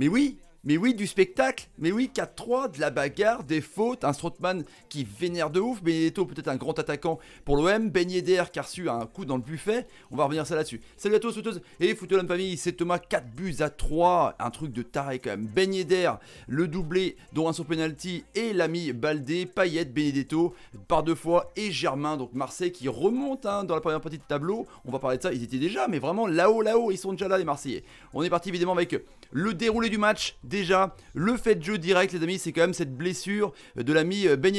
Mais oui mais oui, du spectacle. Mais oui, 4-3, de la bagarre, des fautes. Un Strootman qui vénère de ouf. Benedetto, peut-être un grand attaquant pour l'OM. Ben Yedder qui a reçu un coup dans le buffet. On va revenir ça là-dessus. Salut à tous, sauteuses et la famille. C'est Thomas, 4 buts à 3. Un truc de taré quand même. Ben Yedder, le doublé, dont un sur penalty. Et l'ami Baldé, Payette, Benedetto, par deux fois. Et Germain, donc Marseille qui remonte hein, dans la première partie de tableau. On va parler de ça. Ils étaient déjà, mais vraiment là-haut, là-haut. Ils sont déjà là, les Marseillais. On est parti évidemment avec le déroulé du match Déjà, le fait de jeu direct, les amis, c'est quand même cette blessure de l'ami euh, Ben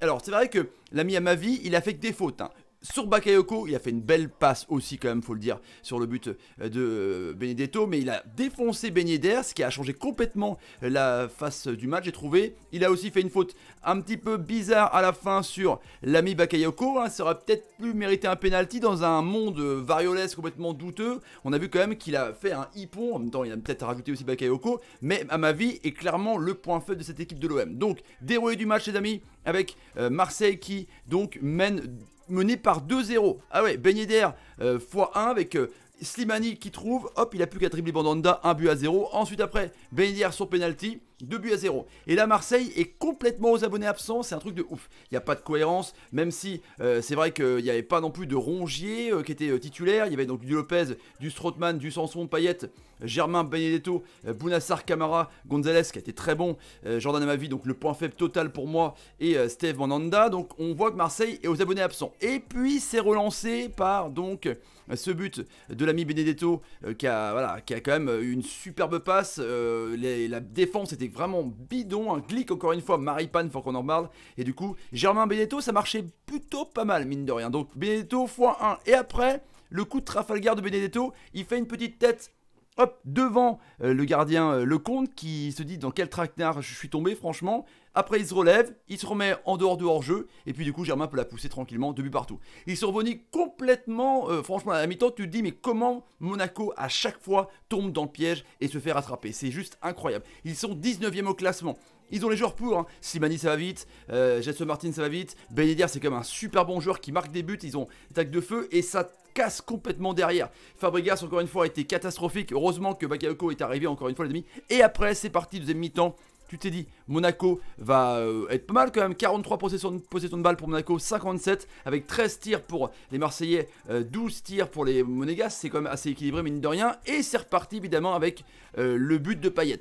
Alors, c'est vrai que l'ami à ma vie, il a fait que des fautes. Hein. Sur Bakayoko, il a fait une belle passe aussi quand même, faut le dire, sur le but euh, de euh, Benedetto, mais il a défoncé Benedetto, ce qui a changé complètement euh, la face du match, j'ai trouvé. Il a aussi fait une faute un petit peu bizarre à la fin sur l'ami Bakayoko, hein. ça aurait peut-être plus mérité un penalty dans un monde variolesque complètement douteux. On a vu quand même qu'il a fait un hippon, en même temps il a peut-être rajouté aussi Bakayoko, mais à ma vie est clairement le point faible de cette équipe de l'OM. Donc, déroulé du match les amis, avec Marseille qui donc mène mené par 2-0. Ah ouais, Ben x1 euh, avec euh, Slimani qui trouve, hop, il a plus qu'à dribbler Bandanda, un but à 0. Ensuite après, Ben sur penalty, 2 buts à 0. Et là, Marseille est complètement aux abonnés absents. C'est un truc de ouf. Il n'y a pas de cohérence, même si euh, c'est vrai qu'il n'y avait pas non plus de Rongier euh, qui était euh, titulaire. Il y avait donc du Lopez, du Strootman, du Sanson, Payette, Germain Benedetto, Bounassar Camara, Gonzalez qui a été très bon, Jordan Amavi, donc le point faible total pour moi, et Steve Mandanda. Donc on voit que Marseille est aux abonnés absents. Et puis c'est relancé par donc ce but de l'ami Benedetto qui, a, quand même une superbe passe. la défense était vraiment bidon, un clic encore une fois, Maripane, faut qu'on en parle. Et du coup, Germain Benedetto, ça marchait plutôt pas mal, mine de rien. Donc Benedetto x1. Et après, le coup de Trafalgar de Benedetto, il fait une petite tête hop, devant euh, le gardien euh, Lecomte qui se dit dans quel traquenard je suis tombé, franchement. Après, il se relève, il se remet en dehors de hors-jeu, et puis du coup, Germain peut la pousser tranquillement, deux buts partout. Ils sont revenus complètement, euh, franchement, à la mi-temps, tu te dis, mais comment Monaco, à chaque fois, tombe dans le piège et se fait rattraper C'est juste incroyable. Ils sont 19e au classement. Ils ont les joueurs pour, hein. Slimani, ça va vite, euh, Martin ça va vite, Yedder c'est comme un super bon joueur qui marque des buts, ils ont attaque de feu et ça casse complètement derrière. Fabregas encore une fois a été catastrophique, heureusement que Bakayoko est arrivé encore une fois les amis. et après c'est parti deuxième mi-temps, tu t'es dit, Monaco va euh, être pas mal quand même. 43 possessions de, possession de balles pour Monaco, 57 avec 13 tirs pour les Marseillais, 12 euh, tirs pour les Monégas. C'est quand même assez équilibré, mine de rien. Et c'est reparti évidemment avec euh, le but de Payet.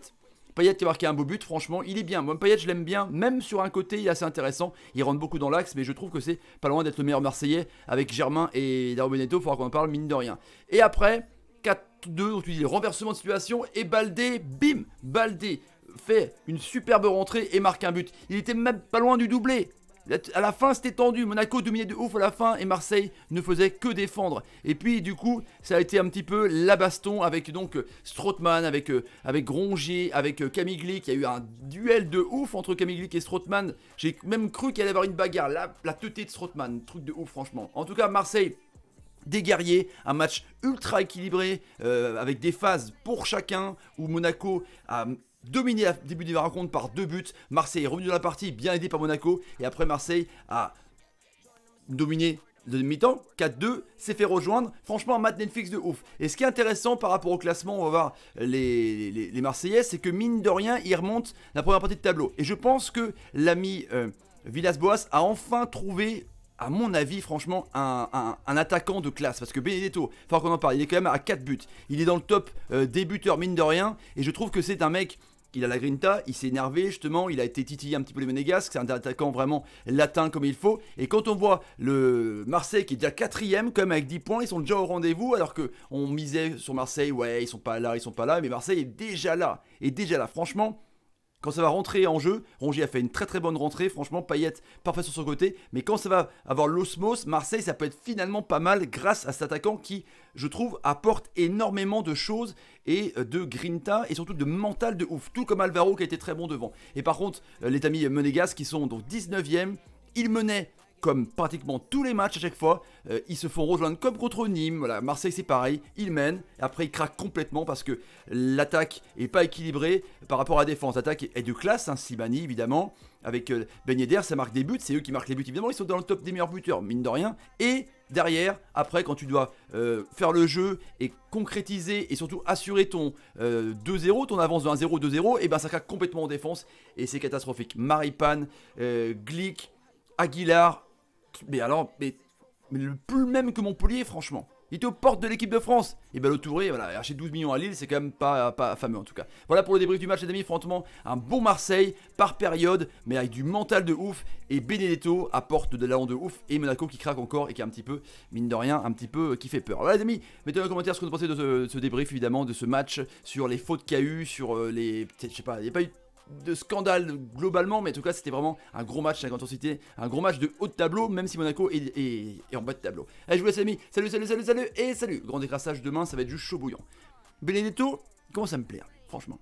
Payet qui a marqué un beau but, franchement, il est bien. Moi, Payet, je l'aime bien, même sur un côté, il est assez intéressant. Il rentre beaucoup dans l'axe, mais je trouve que c'est pas loin d'être le meilleur Marseillais avec Germain et Darwin il Faudra qu'on en parle, mine de rien. Et après, 4-2, tu dis renversement de situation, et Baldé, bim Baldé fait une superbe rentrée et marque un but. Il était même pas loin du doublé. À la fin, c'était tendu. Monaco dominait de ouf à la fin et Marseille ne faisait que défendre. Et puis, du coup, ça a été un petit peu la baston avec donc Strootman, avec, euh, avec Grongier, avec euh, Camigli Il y a eu un duel de ouf entre Camigli et Strootman. J'ai même cru qu'il allait y avoir une bagarre. La, la teuté de Strootman, truc de ouf, franchement. En tout cas, Marseille des guerriers, un match ultra équilibré euh, avec des phases pour chacun où Monaco a dominé début de la rencontre par deux buts. Marseille est revenu dans la partie, bien aidé par Monaco. Et après, Marseille a dominé le demi temps 4-2, s'est fait rejoindre. Franchement, un match Netflix de ouf. Et ce qui est intéressant par rapport au classement, on va voir les, les, Marseillais, c'est que mine de rien, ils remontent la première partie de tableau. Et je pense que l'ami euh, Villas-Boas a enfin trouvé à mon avis, franchement, un, attaquant de classe. Parce que Benedetto, faut qu'on en parle, il est quand même à 4 buts. Il est dans le top euh, débuteur mine de rien. Et je trouve que c'est un mec il a la grinta, il s'est énervé justement, il a été titillé un petit peu les Monégasques, c'est un attaquant vraiment latin comme il faut. Et quand on voit le Marseille qui est déjà quatrième, comme avec 10 points, ils sont déjà au rendez-vous alors que on misait sur Marseille, ouais, ils sont pas là, ils sont pas là, mais Marseille est déjà là, Et déjà là. Franchement, quand ça va rentrer en jeu, Rongier a fait une très très bonne rentrée, franchement, Payet parfait sur son côté, mais quand ça va avoir l'osmos, Marseille, ça peut être finalement pas mal grâce à cet attaquant qui, je trouve, apporte énormément de choses et euh, de grinta et surtout de mental de ouf, tout comme Alvaro qui a été très bon devant. Et par contre, euh, les amis Monégas qui sont donc 19e, ils menaient comme pratiquement tous les matchs à chaque fois, euh, ils se font rejoindre comme contre Nîmes. Voilà, Marseille c'est pareil, ils mènent, après ils craquent complètement parce que l'attaque est pas équilibrée par rapport à la défense. L'attaque est de classe, hein, Sibani évidemment, avec euh, ben ça marque des buts, c'est eux qui marquent les buts évidemment, ils sont dans le top des meilleurs buteurs, mine de rien. Et derrière, après, quand tu dois euh, faire le jeu et concrétiser et surtout assurer ton 2-0, euh, ton avance de 1-0, 2-0, et ben ça craque complètement en défense et c'est catastrophique. Maripan Glick, Aguilar, mais alors, mais, mais le plus même que Montpellier, franchement. Il était aux portes de l'équipe de France. Et bien le Touré, voilà, Acheter 12 millions à Lille, c'est quand même pas, pas fameux en tout cas. Voilà pour le débrief du match, les amis. Franchement, un bon Marseille par période, mais avec du mental de ouf. Et Benedetto apporte de l'allant de ouf. Et Monaco qui craque encore et qui est un petit peu, mine de rien, un petit peu euh, qui fait peur. Voilà, les amis, mettez en commentaire ce que vous pensez de ce, de ce débrief, évidemment, de ce match, sur les fautes qu'il y a eu, sur euh, les. Je sais pas, il n'y a pas eu de scandale globalement, mais en tout cas, c'était vraiment un gros match à intensité, un gros match de haut de tableau, même si Monaco est, est, en bas de tableau. Allez, je vous laisse, amis. Salut, salut, salut, salut, et salut. Grand décrassage demain, ça va être juste chaud bouillant. Benedetto, comment ça me plaît, hein, franchement.